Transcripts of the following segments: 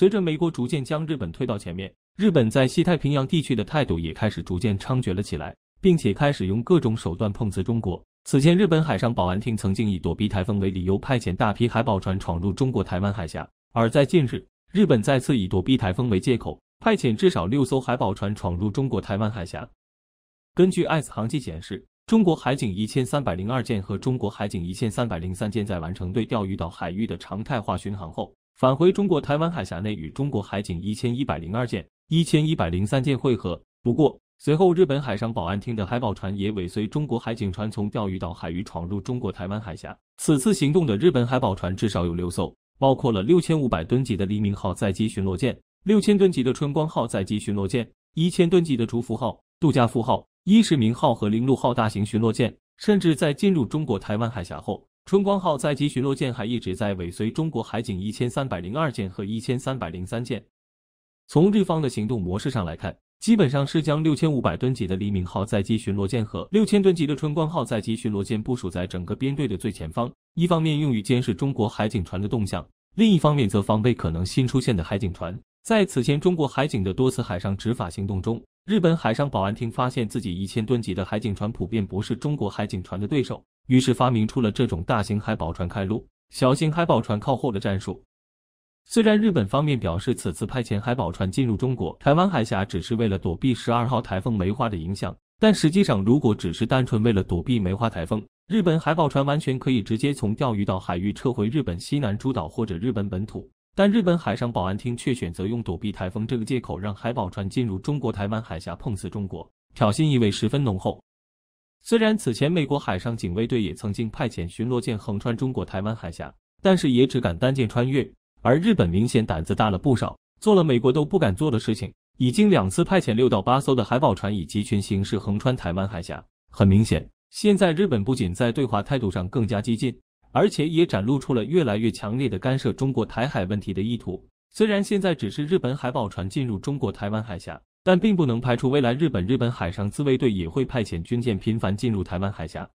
随着美国逐渐将日本推到前面，日本在西太平洋地区的态度也开始逐渐猖獗了起来，并且开始用各种手段碰瓷中国。此前，日本海上保安厅曾经以躲避台风为理由，派遣大批海保船闯入中国台湾海峡；而在近日，日本再次以躲避台风为借口，派遣至少六艘海保船闯入中国台湾海峡。根据 S 航迹显示，中国海警1302舰和中国海警1303舰在完成对钓鱼岛海域的常态化巡航后。返回中国台湾海峡内，与中国海警一千一百零二舰、一千一百零三舰会合。不过，随后日本海上保安厅的海保船也尾随中国海警船从钓鱼岛海域闯入中国台湾海峡。此次行动的日本海保船至少有六艘，包括了六千五百吨级的“黎明号”载机巡逻舰、六千吨级的“春光号”载机巡逻舰、一千吨级的“竹福号”、“渡嘉富号”、“伊势名号”和“零陆号”大型巡逻舰，甚至在进入中国台湾海峡后。春光号载机巡逻舰还一直在尾随中国海警1302舰和1303舰。从日方的行动模式上来看，基本上是将6500吨级的黎明号载机巡逻舰和6000吨级的春光号载机巡逻舰部署在整个编队的最前方，一方面用于监视中国海警船的动向，另一方面则防备可能新出现的海警船。在此前中国海警的多次海上执法行动中。日本海上保安厅发现自己一千吨级的海警船普遍不是中国海警船的对手，于是发明出了这种大型海保船开路、小型海保船靠后的战术。虽然日本方面表示此次派遣海保船进入中国台湾海峡只是为了躲避十二号台风梅花的影响，但实际上如果只是单纯为了躲避梅花台风，日本海保船完全可以直接从钓鱼岛海域撤回日本西南诸岛或者日本本土。但日本海上保安厅却选择用躲避台风这个借口，让海保船进入中国台湾海峡碰瓷中国，挑衅意味十分浓厚。虽然此前美国海上警卫队也曾经派遣巡逻舰横穿中国台湾海峡，但是也只敢单舰穿越，而日本明显胆子大了不少，做了美国都不敢做的事情，已经两次派遣六到八艘的海保船以集群形式横穿台湾海峡。很明显，现在日本不仅在对华态度上更加激进。而且也展露出了越来越强烈的干涉中国台海问题的意图。虽然现在只是日本海豹船进入中国台湾海峡，但并不能排除未来日本日本海上自卫队也会派遣军舰频繁进入台湾海峡。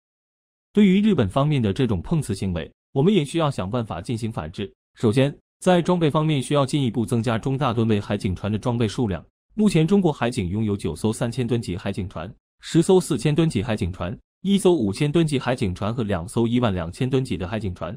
对于日本方面的这种碰瓷行为，我们也需要想办法进行反制。首先，在装备方面，需要进一步增加中大吨位海警船的装备数量。目前，中国海警拥有九艘三千吨级海警船，十艘四千吨级海警船。一艘五千吨级海警船和两艘一万两千吨级的海警船，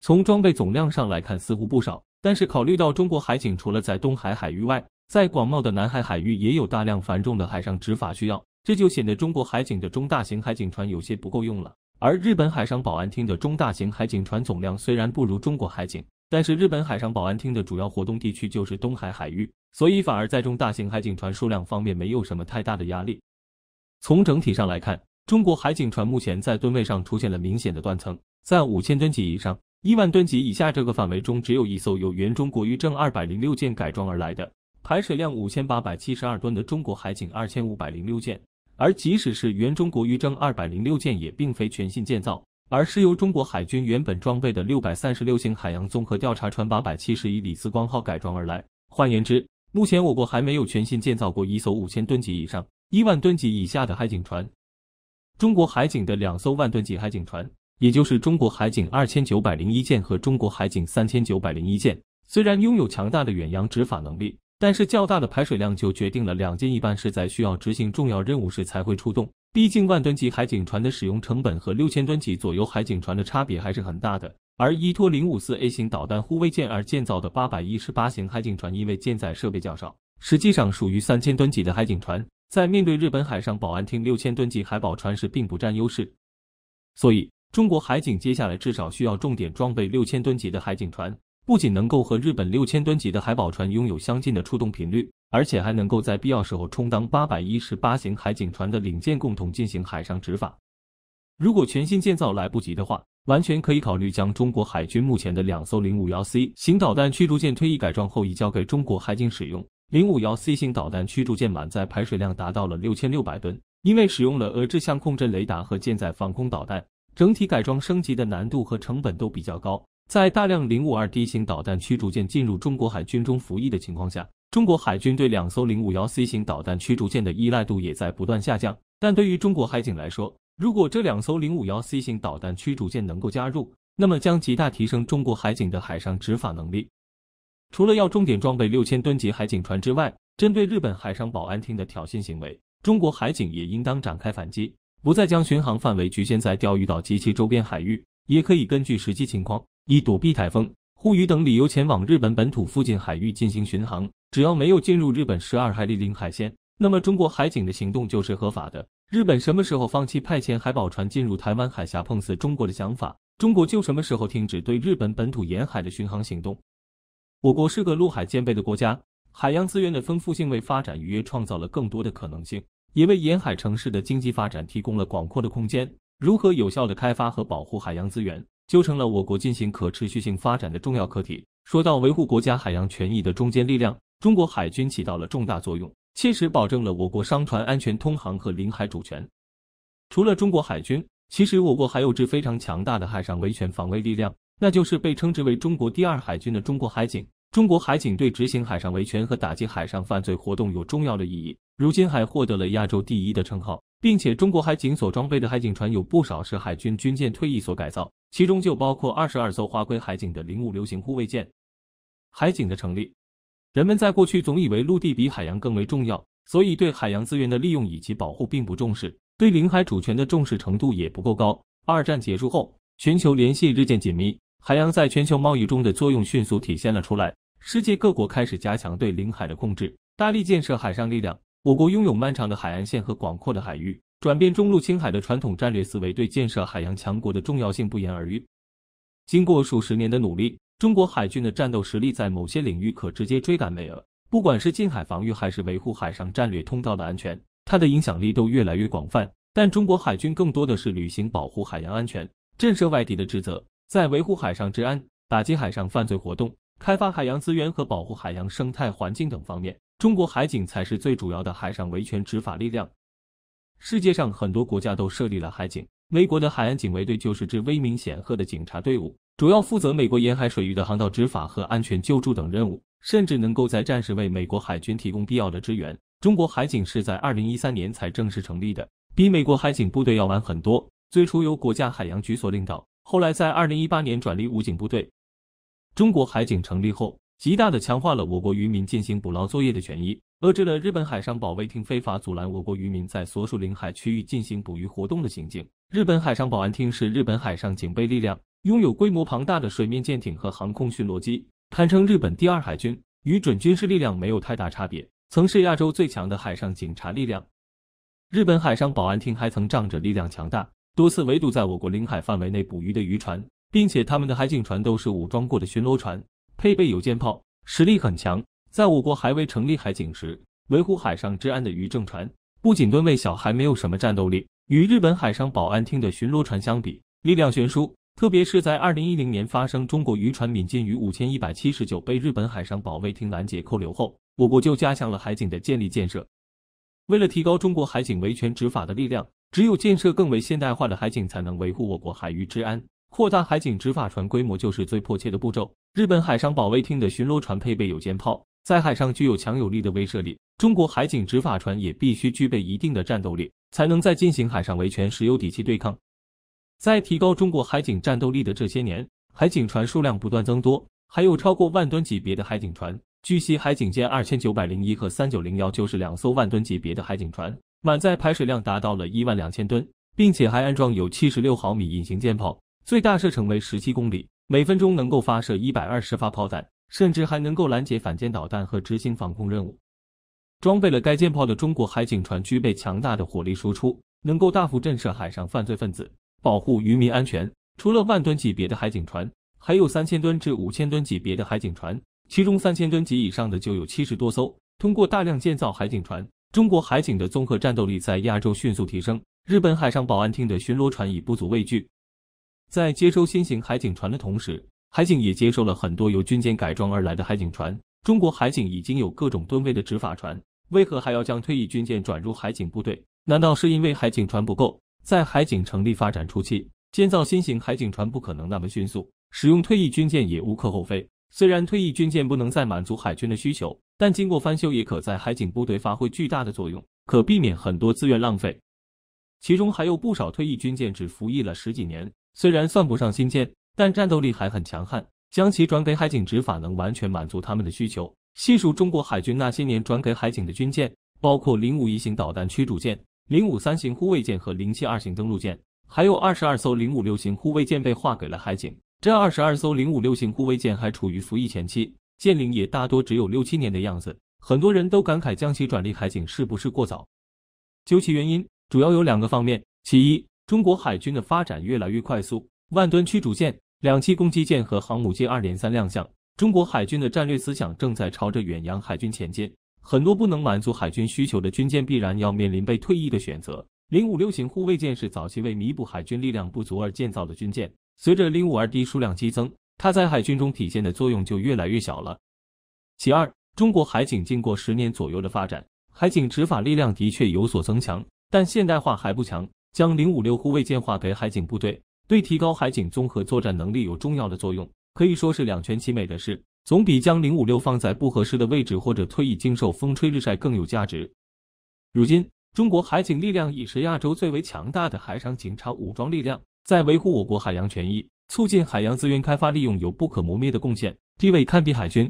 从装备总量上来看似乎不少，但是考虑到中国海警除了在东海海域外，在广袤的南海海域也有大量繁重的海上执法需要，这就显得中国海警的中大型海警船有些不够用了。而日本海上保安厅的中大型海警船总量虽然不如中国海警，但是日本海上保安厅的主要活动地区就是东海海域，所以反而在中大型海警船数量方面没有什么太大的压力。从整体上来看。中国海警船目前在吨位上出现了明显的断层，在五千吨级以上、一万吨级以下这个范围中，只有一艘由原中国渔政二百零六舰改装而来的，排水量五千八百七十二吨的中国海警二千五百零六舰。而即使是原中国渔政二百零六舰，也并非全新建造，而是由中国海军原本装备的六百三十六型海洋综合调查船八百七十一李四光号改装而来。换言之，目前我国还没有全新建造过一艘五千吨级以上、一万吨级以下的海警船。中国海警的两艘万吨级海警船，也就是中国海警二千九百零一舰和中国海警三千九百零一舰，虽然拥有强大的远洋执法能力，但是较大的排水量就决定了两舰一般是在需要执行重要任务时才会出动。毕竟万吨级海警船的使用成本和六千吨级左右海警船的差别还是很大的。而依托零五四 A 型导弹护卫舰而建造的八百一十八型海警船，因为舰载设备较少，实际上属于三千吨级的海警船。在面对日本海上保安厅六千吨级海宝船时，并不占优势，所以中国海警接下来至少需要重点装备六千吨级的海警船，不仅能够和日本六千吨级的海宝船拥有相近的出动频率，而且还能够在必要时候充当八百一十八型海警船的领舰，共同进行海上执法。如果全新建造来不及的话，完全可以考虑将中国海军目前的两艘零五幺 C 型导弹驱逐舰退役改装后移交给中国海警使用。零五幺 C 型导弹驱逐舰满载排水量达到了六千六百吨，因为使用了俄制相控阵雷达和舰载防空导弹，整体改装升级的难度和成本都比较高。在大量零五二 D 型导弹驱逐舰进入中国海军中服役的情况下，中国海军对两艘零五幺 C 型导弹驱逐舰的依赖度也在不断下降。但对于中国海警来说，如果这两艘零五幺 C 型导弹驱逐舰能够加入，那么将极大提升中国海警的海上执法能力。除了要重点装备六千吨级海警船之外，针对日本海上保安厅的挑衅行为，中国海警也应当展开反击，不再将巡航范围局限在钓鱼岛及其周边海域，也可以根据实际情况以躲避台风、护渔等理由前往日本本土附近海域进行巡航。只要没有进入日本十二海里领海线，那么中国海警的行动就是合法的。日本什么时候放弃派遣海保船进入台湾海峡碰死中国的想法，中国就什么时候停止对日本本土沿海的巡航行动。我国是个陆海兼备的国家，海洋资源的丰富性为发展渔业创造了更多的可能性，也为沿海城市的经济发展提供了广阔的空间。如何有效的开发和保护海洋资源，就成了我国进行可持续性发展的重要课题。说到维护国家海洋权益的中坚力量，中国海军起到了重大作用，切实保证了我国商船安全通航和领海主权。除了中国海军，其实我国还有支非常强大的海上维权防卫力量。那就是被称之为中国第二海军的中国海警。中国海警对执行海上维权和打击海上犯罪活动有重要的意义。如今还获得了亚洲第一的称号，并且中国海警所装备的海警船有不少是海军军舰退役所改造，其中就包括二十二艘划归海警的零五流型护卫舰。海警的成立，人们在过去总以为陆地比海洋更为重要，所以对海洋资源的利用以及保护并不重视，对领海主权的重视程度也不够高。二战结束后，全球联系日渐紧密。海洋在全球贸易中的作用迅速体现了出来，世界各国开始加强对领海的控制，大力建设海上力量。我国拥有漫长的海岸线和广阔的海域，转变中陆青海的传统战略思维，对建设海洋强国的重要性不言而喻。经过数十年的努力，中国海军的战斗实力在某些领域可直接追赶美俄。不管是近海防御，还是维护海上战略通道的安全，它的影响力都越来越广泛。但中国海军更多的是履行保护海洋安全、震慑外敌的职责。在维护海上治安、打击海上犯罪活动、开发海洋资源和保护海洋生态环境等方面，中国海警才是最主要的海上维权执法力量。世界上很多国家都设立了海警，美国的海岸警卫队就是支威名显赫的警察队伍，主要负责美国沿海水域的航道执法和安全救助等任务，甚至能够在战时为美国海军提供必要的支援。中国海警是在二零一三年才正式成立的，比美国海警部队要晚很多。最初由国家海洋局所领导。后来在二零一八年转隶武警部队。中国海警成立后，极大的强化了我国渔民进行捕捞作业的权益，遏制了日本海上保卫厅非法阻拦我国渔民在所属领海区域进行捕鱼活动的行径。日本海上保安厅是日本海上警备力量，拥有规模庞大的水面舰艇和航空巡逻机，堪称日本第二海军，与准军事力量没有太大差别，曾是亚洲最强的海上警察力量。日本海上保安厅还曾仗着力量强大。多次围堵在我国领海范围内捕鱼的渔船，并且他们的海警船都是武装过的巡逻船，配备有舰炮，实力很强。在我国还未成立海警时，维护海上治安的渔政船不仅吨位小，还没有什么战斗力，与日本海上保安厅的巡逻船相比，力量悬殊。特别是在2010年发生中国渔船闽千一5179被日本海上保卫厅拦截扣留后，我国就加强了海警的建立建设，为了提高中国海警维权执法的力量。只有建设更为现代化的海警，才能维护我国海域治安。扩大海警执法船规模就是最迫切的步骤。日本海上保卫厅的巡逻船配备有舰炮，在海上具有强有力的威慑力。中国海警执法船也必须具备一定的战斗力，才能在进行海上维权时有底气对抗。在提高中国海警战斗力的这些年，海警船数量不断增多，还有超过万吨级别的海警船。据悉，海警舰二千九百零一和三九零幺就是两艘万吨级别的海警船。满载排水量达到了一万两千吨，并且还安装有七十六毫米隐形舰炮，最大射程为十七公里，每分钟能够发射一百二十发炮弹，甚至还能够拦截反舰导弹和执行防空任务。装备了该舰炮的中国海警船具备强大的火力输出，能够大幅震慑海上犯罪分子，保护渔民安全。除了万吨级别的海警船，还有三千吨至五千吨级别的海警船，其中三千吨及以上的就有七十多艘。通过大量建造海警船。中国海警的综合战斗力在亚洲迅速提升，日本海上保安厅的巡逻船已不足畏惧。在接收新型海警船的同时，海警也接收了很多由军舰改装而来的海警船。中国海警已经有各种吨位的执法船，为何还要将退役军舰转入海警部队？难道是因为海警船不够？在海警成立发展初期，建造新型海警船不可能那么迅速，使用退役军舰也无可厚非。虽然退役军舰不能再满足海军的需求。但经过翻修，也可在海警部队发挥巨大的作用，可避免很多资源浪费。其中还有不少退役军舰只服役了十几年，虽然算不上新舰，但战斗力还很强悍。将其转给海警执法，能完全满足他们的需求。细数中国海军那些年转给海警的军舰，包括零五一型导弹驱逐舰、零五三型护卫舰和零七二型登陆舰，还有二十二艘零五六型护卫舰被划给了海警。这二十二艘零五六型护卫舰还处于服役前期。舰龄也大多只有六七年的样子，很多人都感慨将其转离海警是不是过早。究其原因，主要有两个方面：其一，中国海军的发展越来越快速，万吨驱逐舰、两栖攻击舰和航母舰二连三亮相，中国海军的战略思想正在朝着远洋海军前进，很多不能满足海军需求的军舰必然要面临被退役的选择。零五六型护卫舰是早期为弥补海军力量不足而建造的军舰，随着零五二 D 数量激增。它在海军中体现的作用就越来越小了。其二，中国海警经过十年左右的发展，海警执法力量的确有所增强，但现代化还不强。将零五六护卫舰划给海警部队，对提高海警综合作战能力有重要的作用，可以说是两全其美的事，总比将零五六放在不合适的位置或者退役经受风吹日晒更有价值。如今，中国海警力量已是亚洲最为强大的海上警察武装力量，在维护我国海洋权益。促进海洋资源开发利用有不可磨灭的贡献，地位堪比海军。